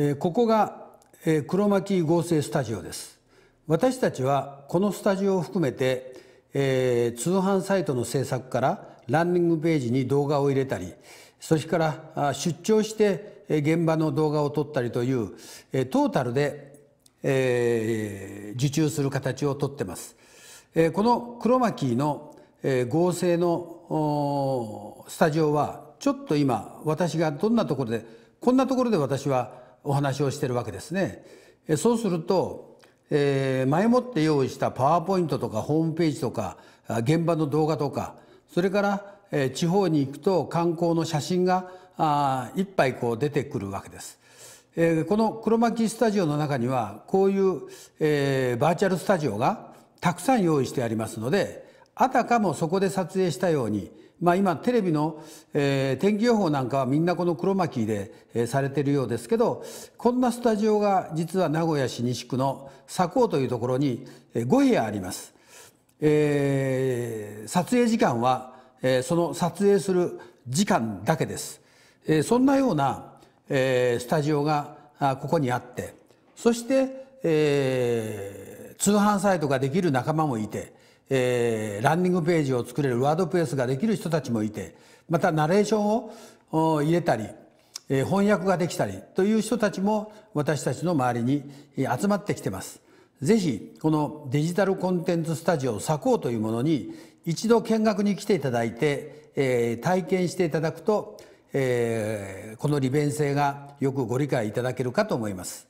えここが、え黒巻合成スタジオです私たちはこのスタジオを含めて、えー、通販サイトの制作からランニングページに動画を入れたりそしてからあ出張してえ現場の動画を撮ったりというえトータルで、えー、受注する形をとってます。えこのクロマキーのえ合成のスタジオはちょっと今私がどんなところでこんなところで私はお話をしているわけですね。そうすると、えー、前もって用意したパワーポイントとかホームページとか現場の動画とかそれから、えー、地方に行くと観光の写真があいっぱいこう出てくるわけです。えー、この黒巻スタジオの中にはこういう、えー、バーチャルスタジオがたくさん用意してありますのであたかもそこで撮影したように、まあ、今テレビの、えー、天気予報なんかはみんなこの黒巻で、えー、されてるようですけどこんなスタジオが実は名古屋市西区の佐港というところに5部屋あります、えー、撮影時間は、えー、その撮影する時間だけです、えー、そんなような、えー、スタジオがあここにあってそして、えー、通販サイトができる仲間もいてえー、ランニングページを作れるワードプレスができる人たちもいてまたナレーションを入れたり、えー、翻訳ができたりという人たちも私たちの周りに集まってきてます。ぜひこのデジタルコンテンツスタジオ佐こうというものに一度見学に来ていただいて、えー、体験していただくと、えー、この利便性がよくご理解いただけるかと思います。